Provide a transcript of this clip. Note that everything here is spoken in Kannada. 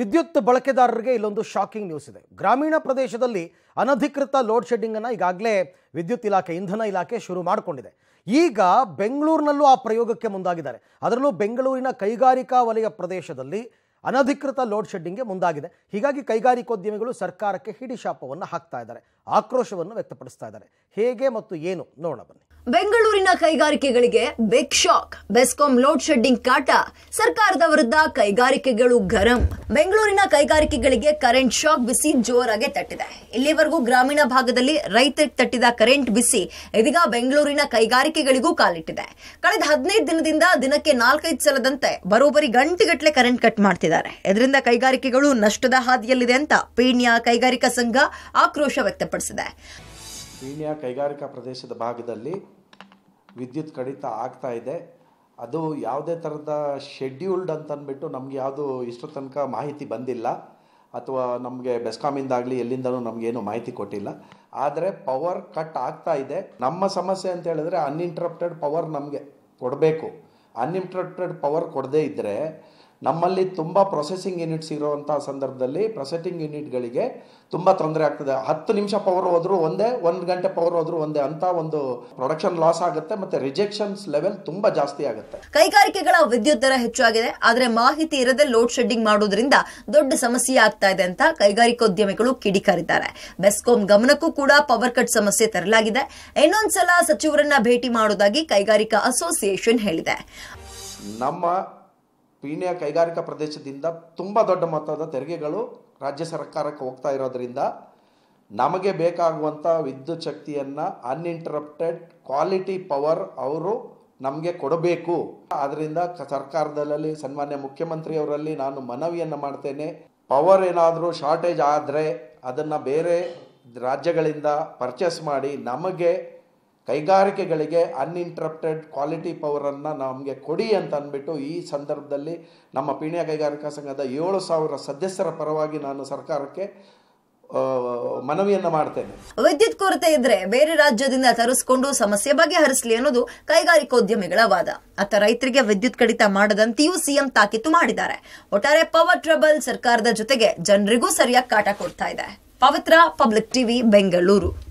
ವಿದ್ಯುತ್ ಬಳಕೆದಾರರಿಗೆ ಇಲ್ಲೊಂದು ಶಾಕಿಂಗ್ ನ್ಯೂಸ್ ಇದೆ ಗ್ರಾಮೀಣ ಪ್ರದೇಶದಲ್ಲಿ ಅನಧಿಕೃತ ಲೋಡ್ ಶೆಡ್ಡಿಂಗನ್ನು ಈಗಾಗಲೇ ವಿದ್ಯುತ್ ಇಲಾಖೆ ಇಂಧನ ಇಲಾಖೆ ಶುರು ಮಾಡಿಕೊಂಡಿದೆ ಈಗ ಬೆಂಗಳೂರಿನಲ್ಲೂ ಆ ಪ್ರಯೋಗಕ್ಕೆ ಮುಂದಾಗಿದ್ದಾರೆ ಅದರಲ್ಲೂ ಬೆಂಗಳೂರಿನ ಕೈಗಾರಿಕಾ ವಲಯ ಪ್ರದೇಶದಲ್ಲಿ ಅನಧಿಕೃತ ಲೋಡ್ ಶೆಡ್ಡಿಂಗ್ಗೆ ಮುಂದಾಗಿದೆ ಹೀಗಾಗಿ ಕೈಗಾರಿಕೋದ್ಯಮಿಗಳು ಸರ್ಕಾರಕ್ಕೆ ಹಿಡಿಶಾಪವನ್ನು ಹಾಕ್ತಾ ಇದ್ದಾರೆ ಆಕ್ರೋಶವನ್ನು ವ್ಯಕ್ತಪಡಿಸ್ತಾ ಇದ್ದಾರೆ ಹೇಗೆ ಮತ್ತು ಏನು ನೋಡೋಣ ಬನ್ನಿ ಬೆಂಗಳೂರಿನ ಕೈಗಾರಿಕೆಗಳಿಗೆ big shock BESCOM load shedding ಕಾಟ ಸರ್ಕಾರದ ವಿರುದ್ಧ ಕೈಗಾರಿಕೆಗಳು ಗರಂ ಬೆಂಗಳೂರಿನ ಕೈಗಾರಿಕೆಗಳಿಗೆ ಕರೆಂಟ್ ಶಾಕ್ ಬಿಸಿ ಜೋರಾಗಿ ತಟ್ಟಿದೆ ಇಲ್ಲಿವರೆಗೂ ಗ್ರಾಮೀಣ ಭಾಗದಲ್ಲಿ ರೈತ ತಟ್ಟಿದ ಕರೆಂಟ್ ಬಿಸಿ ಇದೀಗ ಬೆಂಗಳೂರಿನ ಕೈಗಾರಿಕೆಗಳಿಗೂ ಕಾಲಿಟ್ಟಿದೆ ಕಳೆದ ಹದಿನೈದು ದಿನದಿಂದ ದಿನಕ್ಕೆ ನಾಲ್ಕೈದು ಸಲದಂತೆ ಬರೋಬ್ಬರಿ ಗಂಟೆಗಟ್ಟಲೆ ಕರೆಂಟ್ ಕಟ್ ಮಾಡ್ತಿದೆ ಹಾಕಿದ್ದಾರೆ ಇದರಿಂದ ಕೈಗಾರಿಕೆಗಳು ನಷ್ಟದ ಹಾದಿಯಲ್ಲಿದೆ ಅಂತ ಪೀಣ್ಯ ಕೈಗಾರಿಕಾ ಸಂಘ ಆಕ್ರೋಶ ವ್ಯಕ್ತಪಡಿಸಿದೆ ಪೀಣ್ಯ ಕೈಗಾರಿಕಾ ಪ್ರದೇಶದ ಭಾಗದಲ್ಲಿ ವಿದ್ಯುತ್ ಕಡಿತ ಆಗ್ತಾ ಇದೆ ಅದು ಯಾವುದೇ ಥರದ ಶೆಡ್ಯೂಲ್ಡ್ ಅಂತಂದ್ಬಿಟ್ಟು ನಮ್ಗೆ ಯಾವುದು ಇಷ್ಟರ ತನಕ ಮಾಹಿತಿ ಬಂದಿಲ್ಲ ಅಥವಾ ನಮಗೆ ಬೆಸ್ಕಾಮಿಂದಾಗಲಿ ಎಲ್ಲಿಂದಲೂ ನಮಗೇನು ಮಾಹಿತಿ ಕೊಟ್ಟಿಲ್ಲ ಆದರೆ ಪವರ್ ಕಟ್ ಆಗ್ತಾ ಇದೆ ನಮ್ಮ ಸಮಸ್ಯೆ ಅಂತ ಹೇಳಿದ್ರೆ ಅನ್ಇಂಟ್ರಪ್ಟೆಡ್ ಪವರ್ ನಮಗೆ ಕೊಡಬೇಕು ಅನ್ಇಂಟ್ರಪ್ಟೆಡ್ ಪವರ್ ಕೊಡದೇ ಇದ್ದರೆ ನಮ್ಮಲ್ಲಿ ತುಂಬ ಪ್ರೊಸೆಸಿಂಗ್ ಯೂನಿಟ್ಸ್ ಇರೋವಂಥ ಸಂದರ್ಭದಲ್ಲಿ ಪ್ರೊಸೆಸಿಂಗ್ ಯೂನಿಟ್ಗಳಿಗೆ ತುಂಬ ತೊಂದರೆ ಆಗ್ತದೆ ಹತ್ತು ನಿಮಿಷ ಪವರ್ ಹೋದರೂ ಒಂದೇ ಒಂದು ಗಂಟೆ ಪವರ್ ಹೋದರೂ ಒಂದೇ ಅಂತ ಒಂದು ಪ್ರೊಡಕ್ಷನ್ ಲಾಸ್ ಆಗುತ್ತೆ ಮತ್ತೆ ರಿಜೆಕ್ಷನ್ಸ್ ಲೆವೆಲ್ ತುಂಬಾ ಜಾಸ್ತಿ ಆಗುತ್ತೆ ಕೈಗಾರಿಕೆಗಳ ವಿದ್ಯುತ್ ದರ ಆಗಿದೆ ಆದರೆ ಮಾಹಿತಿ ಇರದೆ ಲೋಡ್ ಶೆಡ್ಡಿಂಗ್ ಮಾಡೋದ್ರಿಂದ ದೊಡ್ಡ ಸಮಸ್ಯೆ ಆಗ್ತಾ ಇದೆ ಅಂತ ಕೈಗಾರಿಕೋದ್ಯಮಿಗಳು ಕಿಡಿಕಾರಿದ್ದಾರೆ ಬೆಸ್ಕಾಂ ಗಮನಕ್ಕೂ ಕೂಡ ಪವರ್ ಕಟ್ ಸಮಸ್ಯೆ ತರಲಾಗಿದೆ ಇನ್ನೊಂದ್ಸಲ ಸಚಿವರನ್ನ ಭೇಟಿ ಮಾಡೋದಾಗಿ ಕೈಗಾರಿಕಾ ಅಸೋಸಿಯೇಷನ್ ಹೇಳಿದೆ ನಮ್ಮ ಪೀಣ್ಯ ಕೈಗಾರಿಕಾ ಪ್ರದೇಶದಿಂದ ತುಂಬ ದೊಡ್ಡ ಮೊತ್ತದ ತೆರಿಗೆಗಳು ರಾಜ್ಯ ಸರ್ಕಾರಕ್ಕೆ ಹೋಗ್ತಾ ಇರೋದ್ರಿಂದ ನಮಗೆ ಬೇಕಾಗುವಂಥ ವಿದ್ಯುತ್ ಶಕ್ತಿಯನ್ನು ಅನ್ಇಂಟರಪ್ಟೆಡ್ ಕ್ವಾಲಿಟಿ ಪವರ್ ಅವರು ನಮಗೆ ಕೊಡಬೇಕು ಆದ್ದರಿಂದ ಸರ್ಕಾರದಲ್ಲಿ ಸನ್ಮಾನ್ಯ ಮುಖ್ಯಮಂತ್ರಿಯವರಲ್ಲಿ ನಾನು ಮನವಿಯನ್ನು ಮಾಡ್ತೇನೆ ಪವರ್ ಏನಾದರೂ ಶಾರ್ಟೇಜ್ ಆದರೆ ಅದನ್ನು ಬೇರೆ ರಾಜ್ಯಗಳಿಂದ ಪರ್ಚೇಸ್ ಮಾಡಿ ನಮಗೆ ಕೈಗಾರಿಕೆಗಳಿಗೆ ಅನ್ಇಂಟ್ರಪ್ಟೆಡ್ ಕ್ವಾಲಿಟಿ ಪವರನ್ನು ನಮಗೆ ಕೊಡಿ ಅಂತ ಅಂದ್ಬಿಟ್ಟು ಈ ಸಂದರ್ಭದಲ್ಲಿ ನಮ್ಮ ಪೀಣ್ಯ ಕೈಗಾರಿಕಾ ಸಂಘದ ಏಳು ಸಾವಿರ ಸದಸ್ಯರ ಪರವಾಗಿ ನಾನು ಸರ್ಕಾರಕ್ಕೆ ಮನವಿಯನ್ನು ಮಾಡ್ತೇನೆ ವಿದ್ಯುತ್ ಕೊರತೆ ಇದ್ರೆ ಬೇರೆ ರಾಜ್ಯದಿಂದ ತರಿಸಿಕೊಂಡು ಸಮಸ್ಯೆ ಬಗೆಹರಿಸಲಿ ಅನ್ನೋದು ಕೈಗಾರಿಕೋದ್ಯಮಿಗಳ ವಾದ ಅತ್ತ ರೈತರಿಗೆ ವಿದ್ಯುತ್ ಕಡಿತ ಮಾಡದಂತೆಯೂ ಸಿಎಂ ತಾಕೀತು ಮಾಡಿದ್ದಾರೆ ಒಟ್ಟಾರೆ ಪವರ್ ಟ್ರಬಲ್ ಸರ್ಕಾರದ ಜೊತೆಗೆ ಜನರಿಗೂ ಸರಿಯಾಗಿ ಕಾಟ ಕೊಡ್ತಾ ಇದೆ ಪವಿತ್ರ ಪಬ್ಲಿಕ್ ಟಿವಿ ಬೆಂಗಳೂರು